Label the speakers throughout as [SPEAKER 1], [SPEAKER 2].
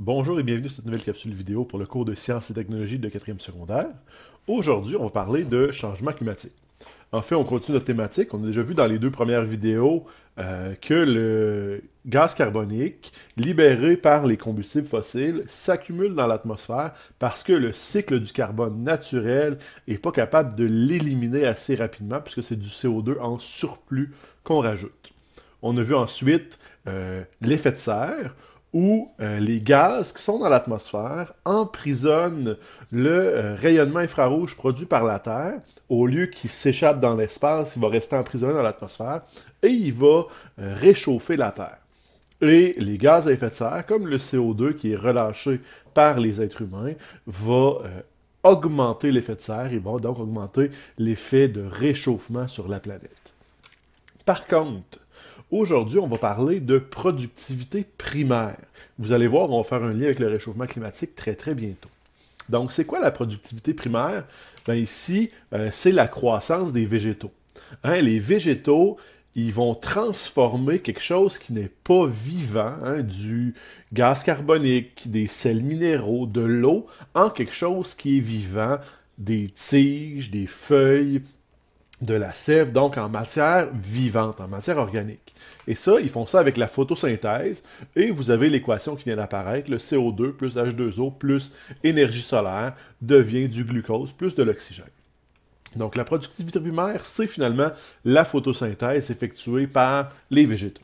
[SPEAKER 1] Bonjour et bienvenue à cette nouvelle capsule vidéo pour le cours de sciences et technologies de 4e secondaire. Aujourd'hui, on va parler de changement climatique. En fait, on continue notre thématique. On a déjà vu dans les deux premières vidéos euh, que le gaz carbonique libéré par les combustibles fossiles s'accumule dans l'atmosphère parce que le cycle du carbone naturel n'est pas capable de l'éliminer assez rapidement puisque c'est du CO2 en surplus qu'on rajoute. On a vu ensuite euh, l'effet de serre où euh, les gaz qui sont dans l'atmosphère emprisonnent le euh, rayonnement infrarouge produit par la Terre. Au lieu qu'il s'échappe dans l'espace, il va rester emprisonné dans l'atmosphère et il va euh, réchauffer la Terre. Et les gaz à effet de serre, comme le CO2 qui est relâché par les êtres humains, va augmenter l'effet de serre. et vont donc augmenter l'effet de réchauffement sur la planète. Par contre, Aujourd'hui, on va parler de productivité primaire. Vous allez voir, on va faire un lien avec le réchauffement climatique très très bientôt. Donc, c'est quoi la productivité primaire? Ben ici, euh, c'est la croissance des végétaux. Hein, les végétaux, ils vont transformer quelque chose qui n'est pas vivant, hein, du gaz carbonique, des sels minéraux, de l'eau, en quelque chose qui est vivant, des tiges, des feuilles, de la sève, donc en matière vivante, en matière organique. Et ça, ils font ça avec la photosynthèse, et vous avez l'équation qui vient d'apparaître, le CO2 plus H2O plus énergie solaire devient du glucose plus de l'oxygène. Donc la productivité primaire, c'est finalement la photosynthèse effectuée par les végétaux.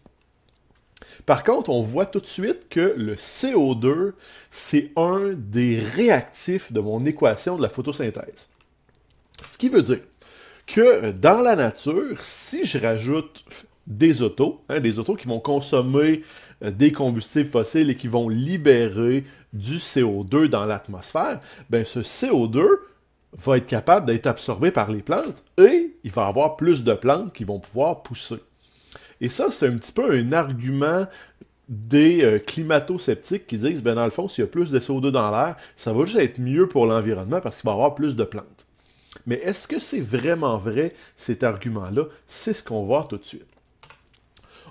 [SPEAKER 1] Par contre, on voit tout de suite que le CO2, c'est un des réactifs de mon équation de la photosynthèse. Ce qui veut dire que euh, dans la nature, si je rajoute des autos, hein, des autos qui vont consommer euh, des combustibles fossiles et qui vont libérer du CO2 dans l'atmosphère, ben ce CO2 va être capable d'être absorbé par les plantes et il va y avoir plus de plantes qui vont pouvoir pousser. Et ça, c'est un petit peu un argument des euh, climato-sceptiques qui disent, ben dans le fond, s'il y a plus de CO2 dans l'air, ça va juste être mieux pour l'environnement parce qu'il va y avoir plus de plantes. Mais est-ce que c'est vraiment vrai, cet argument-là? C'est ce qu'on voit tout de suite.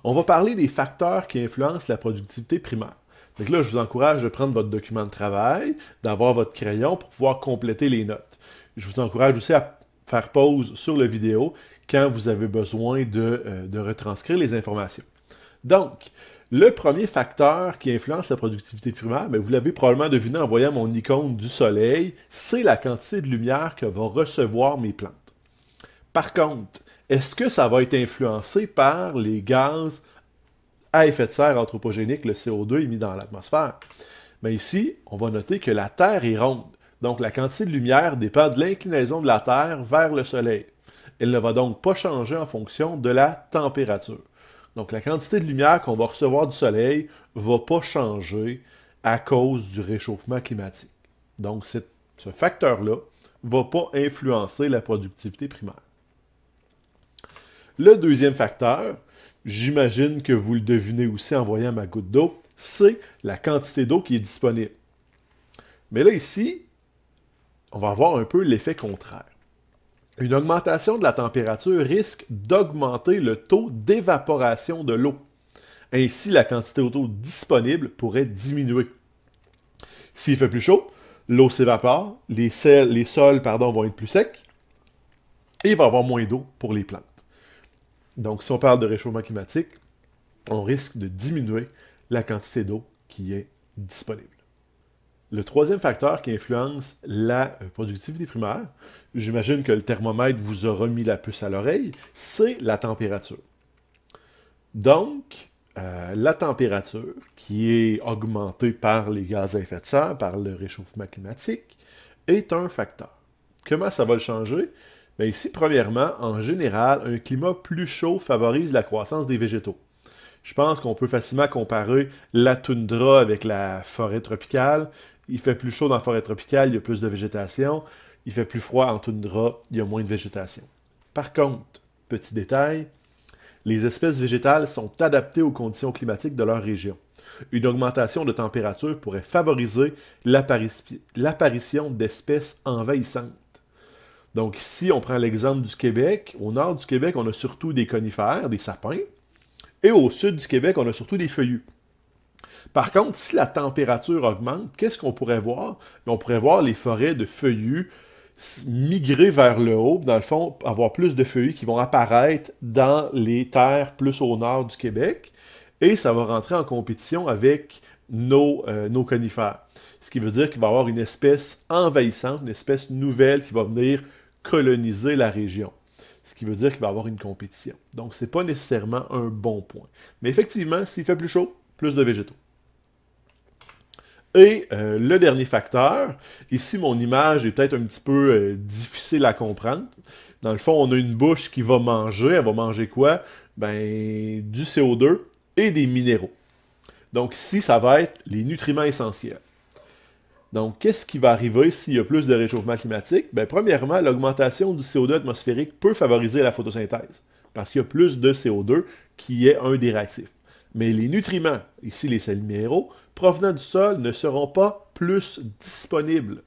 [SPEAKER 1] On va parler des facteurs qui influencent la productivité primaire. Donc là, je vous encourage de prendre votre document de travail, d'avoir votre crayon pour pouvoir compléter les notes. Je vous encourage aussi à faire pause sur la vidéo quand vous avez besoin de, euh, de retranscrire les informations. Donc, le premier facteur qui influence la productivité primaire, mais vous l'avez probablement deviné en voyant mon icône du soleil, c'est la quantité de lumière que vont recevoir mes plantes. Par contre, est-ce que ça va être influencé par les gaz à effet de serre anthropogénique, le CO2 émis dans l'atmosphère? Mais ben ici, on va noter que la Terre est ronde, donc la quantité de lumière dépend de l'inclinaison de la Terre vers le Soleil. Elle ne va donc pas changer en fonction de la température. Donc la quantité de lumière qu'on va recevoir du Soleil ne va pas changer à cause du réchauffement climatique. Donc ce facteur-là ne va pas influencer la productivité primaire. Le deuxième facteur, j'imagine que vous le devinez aussi en voyant ma goutte d'eau, c'est la quantité d'eau qui est disponible. Mais là ici, on va avoir un peu l'effet contraire. Une augmentation de la température risque d'augmenter le taux d'évaporation de l'eau. Ainsi, la quantité d'eau disponible pourrait diminuer. S'il fait plus chaud, l'eau s'évapore, les, sols vont être plus secs et il va y avoir moins d'eau pour les plantes. Donc, si on parle de réchauffement climatique, on risque de diminuer la quantité d'eau qui est disponible. Le troisième facteur qui influence la productivité primaire, j'imagine que le thermomètre vous aura mis la puce à l'oreille, c'est la température. Donc, euh, la température qui est augmentée par les gaz à effet de serre, par le réchauffement climatique, est un facteur. Comment ça va le changer? Bien ici, premièrement, en général, un climat plus chaud favorise la croissance des végétaux. Je pense qu'on peut facilement comparer la toundra avec la forêt tropicale. Il fait plus chaud dans la forêt tropicale, il y a plus de végétation. Il fait plus froid en toundra, il y a moins de végétation. Par contre, petit détail, les espèces végétales sont adaptées aux conditions climatiques de leur région. Une augmentation de température pourrait favoriser l'apparition d'espèces envahissantes. Donc si on prend l'exemple du Québec. Au nord du Québec, on a surtout des conifères, des sapins. Et au sud du Québec, on a surtout des feuillus. Par contre, si la température augmente, qu'est-ce qu'on pourrait voir? Ben, on pourrait voir les forêts de feuillus migrer vers le haut, dans le fond, avoir plus de feuillus qui vont apparaître dans les terres plus au nord du Québec, et ça va rentrer en compétition avec euh, nos, conifères. Ce qui veut dire qu'il va y avoir une espèce envahissante, une espèce nouvelle qui va venir coloniser la région. Ce qui veut dire qu'il va y avoir une compétition. Donc, ce n'est pas nécessairement un bon point. Mais effectivement, s'il fait plus chaud, plus de végétaux. Et euh, le dernier facteur, ici mon image est peut-être un petit peu euh, difficile à comprendre. Dans le fond, on a une bouche qui va manger. Elle va manger quoi? Ben, du CO2 et des minéraux. Donc ici, ça va être les nutriments essentiels. Donc, qu'est-ce qui va arriver s'il y a plus de réchauffement climatique? Ben, premièrement, l'augmentation du CO2 atmosphérique peut favoriser la photosynthèse parce qu'il y a plus de CO2 qui est un des réactifs mais les nutriments, ici les sels minéraux, provenant du sol ne seront pas plus disponibles.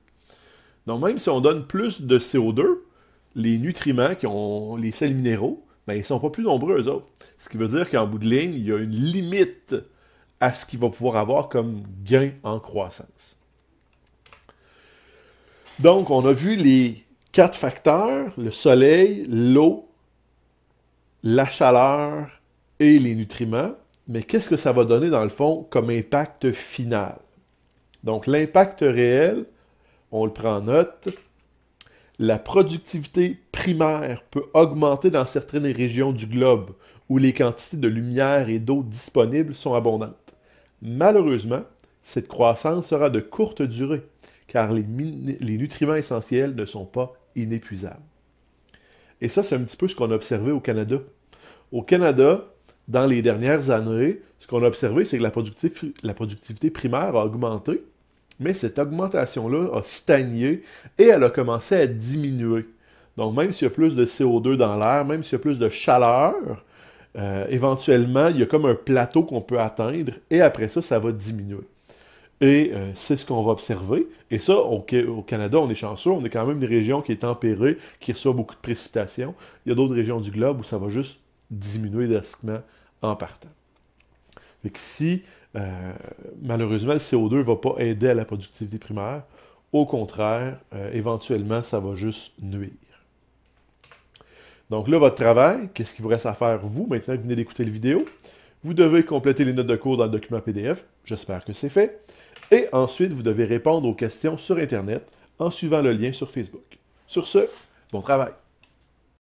[SPEAKER 1] Donc même si on donne plus de CO2, les nutriments qui ont les sels minéraux, ben, ils ne sont pas plus nombreux eux autres. Ce qui veut dire qu'en bout de ligne, il y a une limite à ce qu'il va pouvoir avoir comme gain en croissance. Donc, on a vu les quatre facteurs, le soleil, l'eau, la chaleur et les nutriments mais qu'est-ce que ça va donner dans le fond comme impact final? Donc l'impact réel, on le prend en note, la productivité primaire peut augmenter dans certaines régions du globe où les quantités de lumière et d'eau disponibles sont abondantes. Malheureusement, cette croissance sera de courte durée, car les, nutriments essentiels ne sont pas inépuisables. Et ça, c'est un petit peu ce qu'on a observé au Canada. Au Canada, dans les dernières années, ce qu'on a observé, c'est que la, productivité primaire a augmenté, mais cette augmentation-là a stagné et elle a commencé à diminuer. Donc, même s'il y a plus de CO2 dans l'air, même s'il y a plus de chaleur, euh, éventuellement, il y a comme un plateau qu'on peut atteindre et après ça, ça va diminuer. Et euh, c'est ce qu'on va observer. Et ça, au, au, Canada, on est chanceux. On est quand même une région qui est tempérée, qui reçoit beaucoup de précipitations. Il y a d'autres régions du globe où ça va juste diminuer drastiquement en partant. Fait si, euh, malheureusement, le CO2 ne va pas aider à la productivité primaire, au contraire, euh, éventuellement, ça va juste nuire. Donc là, votre travail, qu'est-ce qu'il vous reste à faire, vous, maintenant que vous venez d'écouter la vidéo? Vous devez compléter les notes de cours dans le document PDF, j'espère que c'est fait, et ensuite, vous devez répondre aux questions sur Internet en suivant le lien sur Facebook. Sur ce, bon travail!